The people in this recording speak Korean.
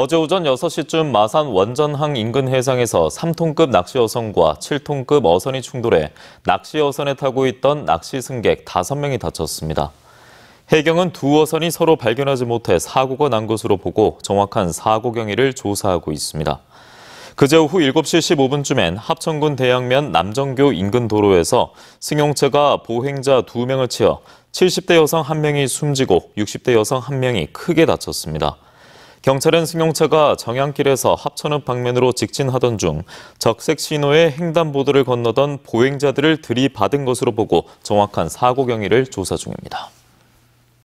어제 오전 6시쯤 마산 원전항 인근 해상에서 3톤급 낚시 어선과 7톤급 어선이 충돌해 낚시 어선에 타고 있던 낚시 승객 5명이 다쳤습니다. 해경은 두 어선이 서로 발견하지 못해 사고가 난 것으로 보고 정확한 사고 경위를 조사하고 있습니다. 그제 오후 7시 15분쯤엔 합천군 대양면 남정교 인근 도로에서 승용차가 보행자 2명을 치어 70대 여성 1명이 숨지고 60대 여성 1명이 크게 다쳤습니다. 경찰은 승용차가 정향길에서 합천읍 방면으로 직진하던 중 적색 신호에 횡단보도를 건너던 보행자들을 들이받은 것으로 보고 정확한 사고 경위를 조사 중입니다.